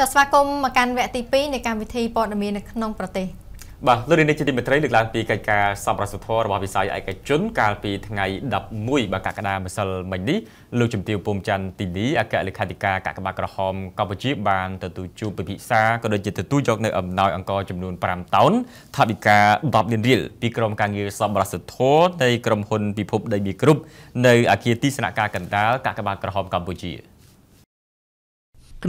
ចាសស្វាគមន៍មកកាន់វគ្គទី2នៃកម្មវិធីព័ត៌មាននៅក្នុងប្រទេសបាទលោកនាងជាទីមេត្រីលើកឡើងពីកិច្ចការសប្បុរសធម៌របស់វិស័យឯកជនកាលពីថ្ងៃ11បើកក្កដាម្សិលមិញនេះលោកជំទាវពុំច័ន្ទទីនីអគ្គលេខាធិការកាកបាទក្រហមកម្ពុជាបានទទួលជួបពិភាក្សាក៏ដូចជាទទួលយកនៅអំណោយអង្គចំនួន5តោនថវិកា10លានរៀលពីក្រមការងារសប្បុរសធម៌នៃក្រុមហ៊ុនពិភពដីមីក្រូបនៅអគារទីស្នាក់ការកណ្ដាលកាកបាទក្រហមកម្ពុជា។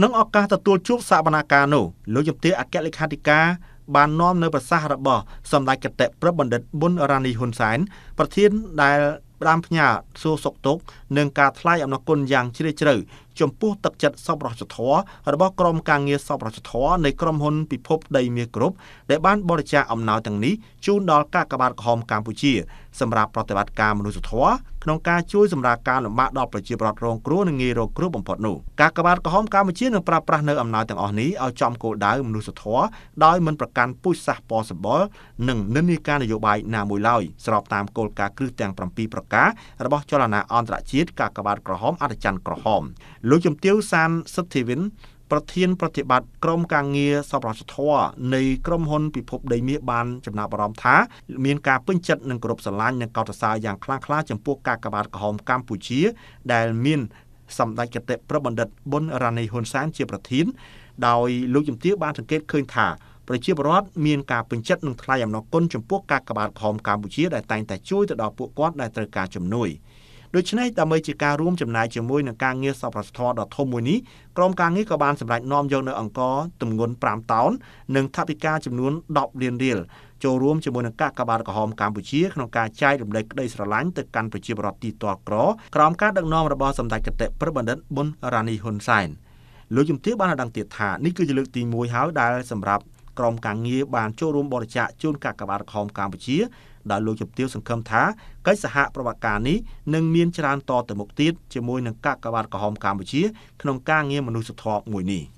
ក្នុងឱកាសទទួលជួបសកម្មការនោះលោកជំទាវអគ្គលេខាធិការបាននាំនៅប្រសាសន៍របស់ សម្ដេចកតេប្របណ្ឌិតប៊ុនរ៉ានីហ៊ុនសែនប្រធាន ដែលបានផ្ញើសួរសុកទុកនិងការថ្លែងអំណរគុណយ៉ាងជ្រាលជ្រៅចំពោះទឹកចិត្តសពរជធររបស់ក្រុមការងារសពរជធរនៃក្រុមហ៊ុនពិភព ដីមាសគ្រប់ដែលបានបរិច្ចាគអំណោយទាំងនេះជូនដល់កាកបាទក្រហមកម្ពុជាសម្រាប់ប្រតិបត្តិការមនុស្សធម៌ក្នុងការជួយសម្រាលការលំបាកដល់ប្រជាពលរដ្ឋរងគ្រោះនិងងាយរងគ្រោះបំផុតនោះកាកបាទក្រហមកម្ពុជានឹងប្រើប្រាស់នៅអំណោយទាំងអស់នេះឲ្យចំគោលដៅមនុស្សធម៌ដោយមិនប្រកាន់ពូជសាសន៍ពណ៌សម្បល់និងនិន្នាការនយោបាយណាមួយឡើយស្របតាមគោលការណ៍គ្រឹះទាំង7ប្រការរបស់ចលនាអន្តរជាតិកាកបាទក្រហមអត្តច័ន្ទក្រហមលលោកជំទាវសានសិទ្ធិវិនប្រធាន ប្រតិបត្តិក្រមការងារសពរដ្ឋធម៌នៃក្រមហ៊ុនពិភពដីមាសបានចំណាប់អារម្មណ៍ថាមានការពេញចិត្តនិងគោរពស្រឡាញ់និងកោតសរសើរយ៉ាងខ្លាំងក្លាចំពោះការកាបាតក្រហមកម្ពុជា ដែលមាន សម្ដេចគតិប្របណ្ឌិតប៊ុនរ៉ានីហ៊ុនសែនជា ប្រធានដោយលោកជំទាវបានសង្កេតឃើញថាប្រជាពលរដ្ឋមានការពេញចិត្តនិងថ្លែងអំណរគុណចំពោះការកាបាតក្រហមកម្ពុជាដែលតែងតែជួយទៅដល់ពួកគាត់ដែលត្រូវការជំនួយ។ដូច្នេះដើម្បីជាការរួមចំណែកជាមួយនឹងការងារសប្បុរសធម៌ដ៏ធំមួយនេះក្រុមការងារក៏បានសម្រេចនាំយកនៅអង្គរទម្ងន់5តោននិងថវិកាចំនួន10លានរៀលចូលរួមជាមួយនឹងកាកបាទក្រហមកម្ពុជាក្នុងការចែករំលែកក្តីស្រឡាញ់ទៅកាន់ប្រជាពលរដ្ឋទីទាល់ក្រក្រោមការដឹកនាំរបស់សម្ដេចគតិប្របណ្ឌិតប៊ុនរ៉ានីហ៊ុនសែនលោកជំទាវបានដឹងទៀតថានេះគឺជាលើកទី1ហើយដែលសម្រាប់ក្រុមការងារបានចូលរួមបរិច្ចាគជូនកាកបាទក្រហមកម្ពុជាដែលលោកជំទាវសង្ឃឹមថាកិច្ចសហប្រតិបត្តិការនេះនឹងមានច្រើនតទៅមុខទៀតជាមួយនឹងកាកបាទក្រហមកម្ពុជា ក្នុងការងារមនុស្សធម៌មួយនេះ។